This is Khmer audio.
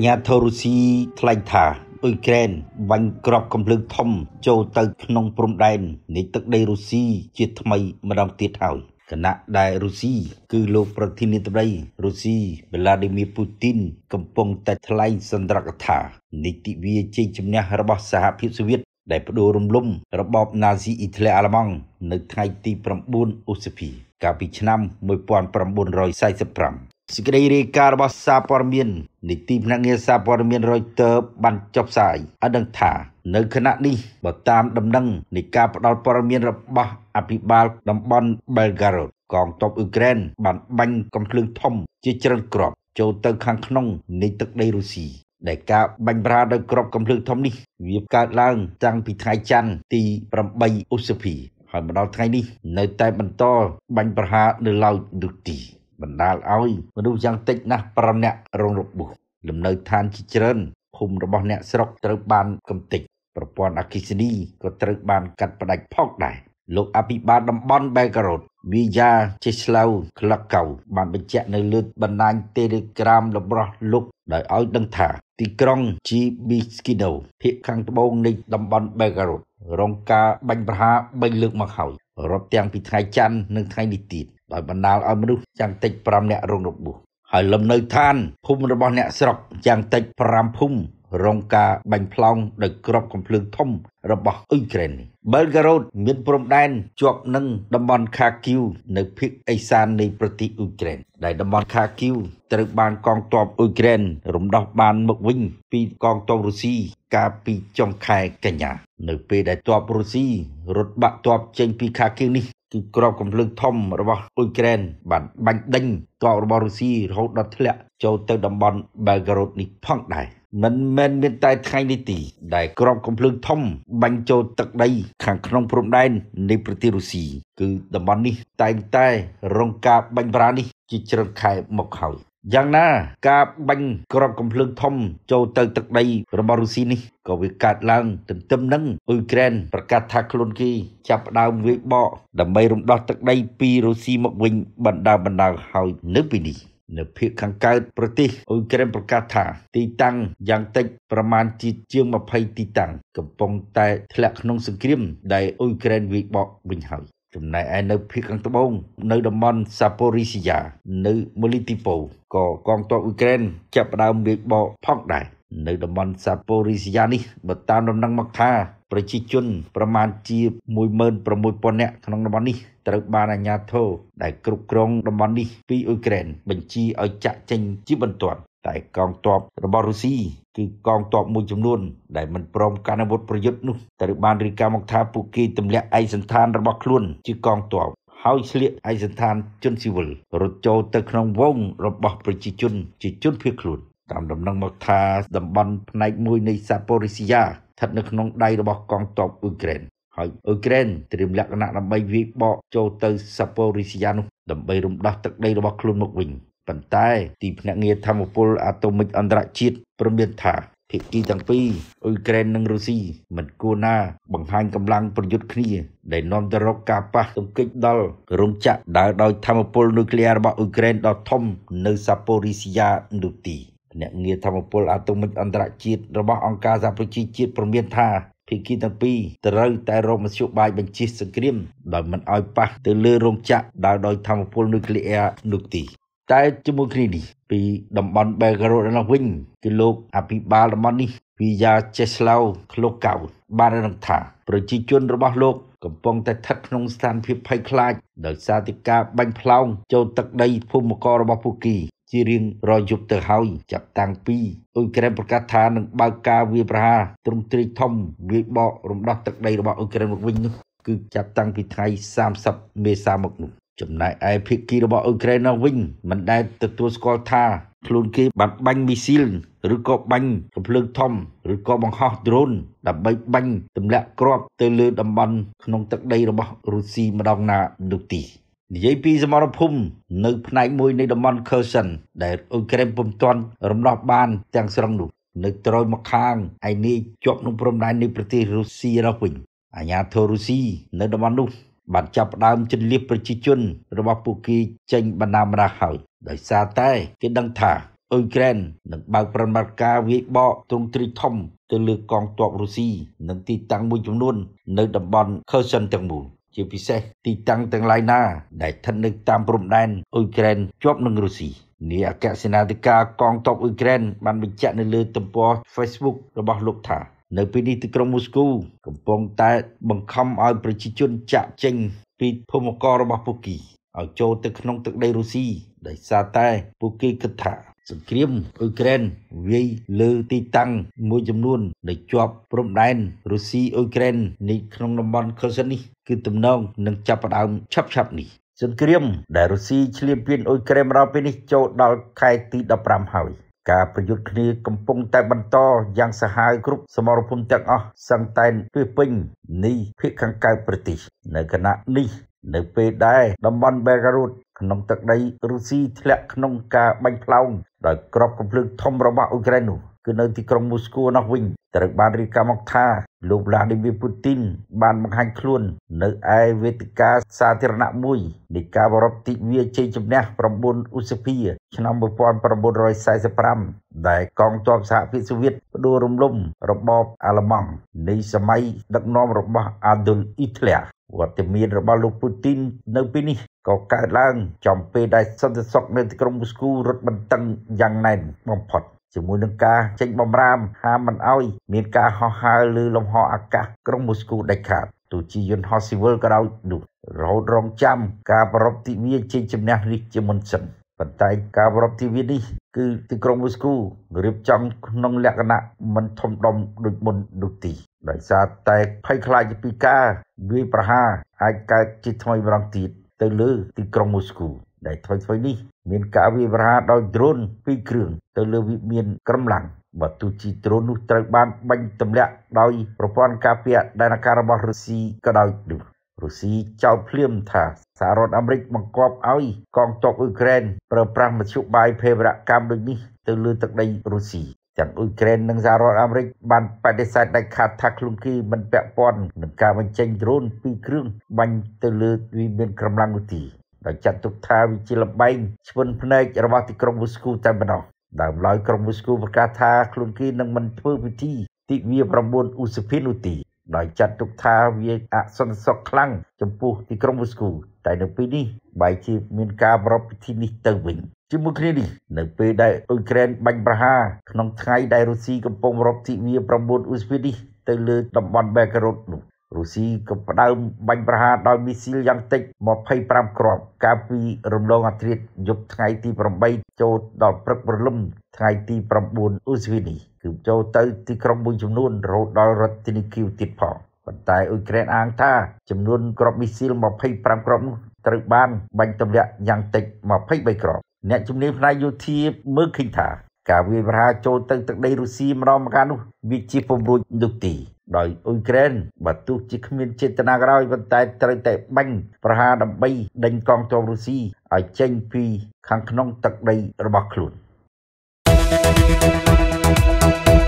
ញ្ញាធរុស៊ីថ្លែងថាអ៊ុយក្រែនបាញ់ក្របកំភ្លើងធំ ចូលទៅក្នុងព្រំដែននៃទឹកដីរុស្ស៊ីជាថ្មីម្ដងទៀតហើយគណៈដែលរុស្ស៊ីគឺលោកប្រធានាធិបតីរុស្ស៊ីវ្លាឌីមៀពូទីនកំពុងតែថ្លែងសន្ទរកថានីតិវាជ័យជំនះរបស់សហភាពសូវៀតដែលផ្ដួលរំលំរបបណាស៊ីអ៊ីតាលីអាល្លឺម៉ង់នៅថ្ងៃទី9ឧសភាកាលពីឆ្នាំ1945សេចក្តីរាយការណ៍របស់សារព័ត៌មាននីតិភ្នាក់ងារសារព័ត៌មាន Reuters បានចុះផ្សាយអដឹងថា នៅខណៈនេះបើតាមដំណឹងនៃការផ្តល់ព័ត៌មានរបស់អភិបាលតំបន់ Belgorod កងទ័ពអ៊ុយក្រែន បានបាញ់កំភ្លើងធំជាច្រើនគ្រាប់ចូលទៅខាងក្នុងនៃទឹកដីរុស្ស៊ីដែលការបាញ់ប្រាដោយគ្រាប់កំភ្លើងធំនេះ វាកើតឡើងតាំងពីថ្ងៃច័ន្ទទី8ឧសភាហើយមកដល់ថ្ងៃនេះ នៅតែបន្តបាញ់ប្រហារនៅឡើយនោះទីបណ្ដាលឲ្យមនុស្សយ៉ាងតិចណាស់5នាក់រងរបួសលំនៅឋានជាច្រើនភូមិរបស់អ្នកស្រុកត្រូវបានកំទេចប្រព័ន្ធអគិសនីក៏ត្រូវបានកាត់ផ្ដាច់ផងដែរលោកអភិបាលតំបន់បេការ៉ូតវីយ៉ាចេស្លាវក្លាកៅបានបញ្ជាក់នៅលើបណ្ដាញ Telegram របស់លោក ដោយឲ្យដឹងថាទីក្រុង Gibiscino ភាគខាងត្បូងនៃតំបន់បេការ៉ូតរងការបាញ់ប្រហារ3លើកមកហើយរាប់ទាំងពីថ្ងៃច័ន្ទនិងថ្ងៃនេះទៀតដោយបណ្ដាលឲ្យមនុស្សយ៉ាងតិច5នាក់រងរបួសហើយលំនៅឋានភូមិរបស់អ្នកស្រុកយ៉ាងតិច5ភូមិរងការបាញ់ផ្លោងដោយក្របកំភ្លើងធំ របស់អ៊ុយក្រែននេះបេលហ្ការ៉ូតមានព្រំដែនជាប់នឹងតំបន់ខាគីវនៅភាគឦសាននៃប្រទេសអ៊ុយក្រែនដែលតំបន់ខាគីវត្រូវបានកងទ័ពអ៊ុយក្រែនរំដោះបានមកវិញ ពីកងទ័ពរុស្ស៊ីកាលពីចុងខែកញ្ញា នៅពេលដែលទ័ពរុស្ស៊ីរត់បាក់ទ័ពចេញ ពីខាគីវនេះគឺក្របកម្លាំងធំរបស់អ៊ុយក្រែនបានបាញ់ដេញកោរបស់រុស្ស៊ីរហូតដល់ធ្លាក់ចូលទៅតំបន់បែលការ៉ូតនេះផងដែរមិនមែនមានតែថ្ងៃនេះទីដែលក្របកំភ្លើងធំបាញ់ចូលទឹកដីខាងក្នុងព្រំដែននៃប្រទេសរុស្ស៊ីគឺតំបន់នេះតែងតែរងការបាញ់ប្រានេះជាច្រើនខែមកហើយយ៉ាងណា ការបាញ់ក្របកំភ្លើងធំ ចូលទៅទឹកដីរបស់រុស្ស៊ីនេះក៏វាកើតឡើងទន្ទឹមនឹងអ៊ុយក្រែនប្រកាសថាខ្លួនគេចាប់ផ្ដើមវាយបកដើម្បីរំដោះទឹកដីពីរុស្ស៊ីមកវិញ បណ្ដាបណ្ដាហើយនៅពីនេះនៅភាគខាងកើតប្រទេសអ៊ុយក្រែនប្រកាសថា ទីតាំងយ៉ាងតិច ប្រមាណជាជាង20ទីតាំងកំពុងតែធ្លាក់ក្នុង សង្គ្រាម ដែលអ៊ុយក្រែនវាយបកវិញហើយចំណែកឯនៅភាគខាងត្បូងនៅតំបន់សាប៉ូរីស៊ីយ៉ានៅមូលីទីប៉ូក៏កងទ័ពអ៊ុយក្រែនចាប់ផ្ដើមវាយបកផងដែរនៅតំបន់សាប៉ូរីស៊ីយ៉ានេះបើតាមដំណឹងមកថាប្រជាជនប្រមាណជា16000នាក់ក្នុងតំបន់នេះត្រូវបានអាជ្ញាធរដែលគ្រប់គ្រងតំបន់នេះពីអ៊ុយក្រែនបញ្ជាឲ្យចាក់ចេញជាបន្ទាន់តែកងទ័ពរបស់រុស្ស៊ីគឺកងទ័ពមួយចំនួនដែលមិនព្រមកាន់អាវុធប្រយុទ្ធនោះត្រូវបានរាយការណ៍មកថាពួកគេទម្លាក់ឯកសណ្ឋានរបស់ខ្លួនជាកងទ័ពហើយឆ្លៀកឯកសណ្ឋានជនស៊ីវិលរត់ចូលទៅក្នុងវងរបស់ប្រជាជនជាជនភៀសខ្លួនតាមដំណឹងមកថាតំបន់ផ្នែកមួយនៃសាប៉ូរីស៊ីយ៉ាស្ថិតនៅក្នុងដៃរបស់កងទ័ពអ៊ុយក្រែនហើយអ៊ុយក្រែនត្រៀមលក្ខណៈដើម្បីវាយបកចូលទៅសាប៉ូរីស៊ីយ៉ានោះដើម្បីរំដោះទឹកដីរបស់ខ្លួនមកវិញប៉ុន្តែទីភ្នាក់ងារធម្មពលអាតូមិកអន្តរជាតិព្រមមានថាភាគីទាំងពីរអ៊ុយក្រែននិងរុស្ស៊ីមិនគួរណាបង្ហាញកម្លាំងប្រយុទ្ធគ្នាដែលនាំទៅរកការប៉ះទង្គិចដល់រោងចក្រដើរដោយធម្មពលនុយក្លេអ៊ែររបស់អ៊ុយក្រែនដ៏ធំនៅសាប៉ូរីស៊ីយ៉ានោះទីភ្នាក់ងារធម្មពលអាតូមិកអន្តរជាតិរបស់អង្គការសហប្រជាជាតិព្រមមានថាភាគីទាំងពីរត្រូវតែរកមធ្យោបាយបញ្ជិះសង្គ្រាមដោយមិនឲ្យប៉ះទៅលើរោងចក្រដើរដោយធម្មពលនុយក្លេអ៊ែរនោះទីតែជាមួយគ្នានេះពីតំបន់បេការ៉ូដល់វិញគឺលោកអភិបាលតំបន់នេះវីយ៉ាចេស្លាវក្លូកៅបានរំថាប្រជាជនរបស់លោកកំពុងតែស្ថិតក្នុងស្ថានភាពភ័យខ្លាចដោយសារទីការបាញ់ផ្លោងចូលទឹកដីភូមិកររបស់ពួកគេជារៀងរយប់ទៅហើយចាប់តាំងពីអ៊ុយក្រែនប្រកាសថានឹងបើកការវាយប្រហារទ្រង់ទ្រាយធំវាយបករំដោះទឹកដីរបស់អ៊ុយក្រែនមកវិញនោះគឺចាប់តាំងពីថ្ងៃ30មេសាមកនោះចំណែកឯភៀកគីរបស់អ៊ុយក្រែននៅវិញមិនដែលទទួលស្គាល់ថាខ្លួន គេបាត់បាញ់មីស៊ីលឬក៏បាញ់កំភ្លើងធំឬក៏បង្ហោះដ្រូនដើម្បីបាញ់ទម្លាក់គ្រាប់ទៅលើតំបន់ក្នុងទឹកដីរបស់រុស្ស៊ីម្ដងណា នោះទីនិយាយពី សមរភូមិនៅ ផ្នែកមួយនៃតំបន់ Kherson ដែលអ៊ុយក្រែនពុំទាន់រំដោះបានទាំងស្រុងនោះនៅត្រើយមកខាងឯនេះជាប់នឹងព្រំដែននៃប្រទេសរុស្ស៊ីរបស់វិញអាញាធររុស្ស៊ីនៅតំបន់នោះបានចាប់ផ្ដើមជន្លៀសប្រជាជន របស់ពួកគេចេញបណ្ដាមរាហើយ ដោយសារតែគេដឹងថាអ៊ុយក្រែននឹងបើក ប្រតិបត្តិការវាយបកទ្រង់ទ្រីធំទៅលើកងទ័ពរុស្ស៊ីនិងទីតាំងមួយចំនួននៅ តំបន់ខឺសិនទាំងមូលជា ពិសេសទីតាំងទាំងឡាយណាដែលស្ថិតនៅ តាមព្រំដែនអ៊ុយក្រែនជាប់នឹងរុស្ស៊ីនាយអគ្គសេនាធិការកងទ័ពអ៊ុយក្រែនបានបញ្ជាក់នៅលើទំព័រ Facebook របស់លោកថានៅពេលនេះទីក្រុងមូស្គូកំពុងតែបង្ខំឲ្យប្រជាជនចាក់ចេញពីភូមិកររបស់ពួកគេឲ្យចូលទៅក្នុងទឹកដីរុស្ស៊ីដោយសារតែពួកគេគិតថាសង្គ្រាមអ៊ុយក្រែនវាយលើទីតាំងមួយចំនួនដែលជាប់ព្រំដែនរុស្ស៊ីអ៊ុយក្រែននៅក្នុងតំបន់ខេសិននេះគឺទំនងនឹងចាប់ផ្ដើមឆាប់ឆាប់នេះសង្គ្រាមដែលរុស្ស៊ីឈ្លានពានអ៊ុយក្រែនមកដល់ពេលនេះចូលដល់ខែទី15ហើយការប្រយុទ្ធគ្នាកំពុងតែបន្តយ៉ាងសាហាវគ្រប់សមរភូមិទាំងអស់សឹងតែនពីពេញនេះភាគខាងកើតប្រទេសនៅគណៈនេះនៅពេលដែលតំបន់បេការ៉ូតក្នុងទឹកដីរុស្ស៊ីធ្លាក់ក្នុងការបាញ់ផ្លោងដោយក្របកំភ្លើងធំរបស់អ៊ុយក្រែននោះគឺនៅទីក្រុងមូស្គូនោះវិញត្រូវបានរាយការណ៍មកថា លោក Vladimir Putin បានបង្ហាញខ្លួន នៅឯវេទិកាសាធារណៈមួយនៃការបរិបទិវាជ័យជំនះ9ឧសភាឆ្នាំ1945ដែលកងទ័ពសហភាពសូវៀតបដួលរំលំរបបអាល្លឺម៉ង់នៃសម័យដឹកនាំរបស់ Adolf Hitler វត្តមានរបស់លោកពូទីននៅពេលនេះក៏កើតឡើង ចំពេលដែលសន្តិសុខនៅទីក្រុងមូស្គូរត់បន្តឹងយ៉ាងណែនបំផុត។ជាមួយនឹងការចេញបំរាមហាមមិនអោយមានការហោះហើរឬលំហអាកាសក្រុងមូស្គូដាច់ខាតទោះជាយន្តហោះស៊ីវិលក៏ដោយនោះរហូតរងចាំការប្រពៃទិវាជ័យជំនះនេះជាមុនសិនប៉ុន្តែការប្រពៃទិវានេះគឺទីក្រុងមូស្គូរៀបចំក្នុងលក្ខណៈមិនធំដុំដូចមុននោះទីដោយសារតែភ័យខ្លាចពីការវាយប្រហារអាចកើតជាថ្មីម្ដងទៀតទៅលើទីក្រុងមូស្គូដែលថុយថុយនេះមានការវាយប្រហារដោយដ្រូន ពីរគ្រឿងទៅលើវិមានក្រំឡាំងបើទោះជាដ្រូននោះត្រូវបានបាញ់ទម្លាក់ដោយប្រព័ន្ធការពារដែនអាកាសរបស់រុស្ស៊ីក៏ដោយនោះរុស្ស៊ីចោទភ្លាមថាសហរដ្ឋអាមេរិកបង្គាប់ឲ្យកងទ័ពអ៊ុយក្រែនប្រើប្រាស់មធ្យោបាយភេរវកម្មដូចនេះទៅលើទឹកដីរុស្ស៊ីទាំងអ៊ុយក្រែននិងសហរដ្ឋអាមេរិកបានបដិសេធដាច់ខាតថាខ្លួនគេមិនពាក់ព័ន្ធនឹងការបញ្ចេញដ្រូន ពីរគ្រឿងបាញ់ទៅលើវិមានក្រំឡាំងនោះទេដោយចាត់ទុកថាវាជាលបែងឆ្វិនភ្នែករបស់ទីក្រុងវូស្គូតែម្ដងដើមឡើយក្រុងវូស្គូប្រកាសថាខ្លួនគេនឹងមិនធ្វើពិធីទិវា9ឧសភានោះទេដោយចាត់ទុកថាវាអសន្តិសុខខ្លាំងចំពោះទីក្រុងវូស្គូតែនៅពេលនេះបែរជាមានការប្រពៃពិធីនេះទៅវិញជាមួយគ្នានេះ នៅពេលដែលអ៊ុយក្រែនបាញ់ប្រហារក្នុងថ្ងៃដែលរុស្ស៊ីកំពុងរកទិវា9ឧសភានេះទៅលើតំបន់បេការ៉ូតនោះរុស្ស៊ីក៏ផ្ដើមបាញ់ប្រហារដោយមីស៊ីលយ៉ាងតិច25គ្រាប់កាលពីរំលងអធ្រាត្រយប់ថ្ងៃទី8ចូលដល់ព្រឹកព្រលឹមថ្ងៃទី9ឧសភានេះគឺចូលទៅទីក្រុងមួយចំនួនរហូតដល់រដ្ឋធានីគីវទៀតផងប៉ុន្តែអ៊ុយក្រែនអាងថា ចំនួនគ្រាប់មីស៊ីល25គ្រាប់នោះត្រូវបានបាញ់ទម្លាក់យ៉ាងតិច23គ្រាប់អ្នកជំនាញផ្នែកយោធាមើលឃើញថា ការវាយប្រហារចូលទៅទឹកដីរុស្ស៊ីម្ដងម្កាលនោះវាជាពំរួចនោះទីដោយអ៊ុយក្រែនបើទោះជាគ្មានចេតនាក៏ដោយប៉ុន្តែ ត្រូវតែបាញ់ប្រហារដើម្បីដេញកងទ័ពរុស្ស៊ីឲ្យចេញពី ខាងក្នុង ទឹកដីរបស់ខ្លួន។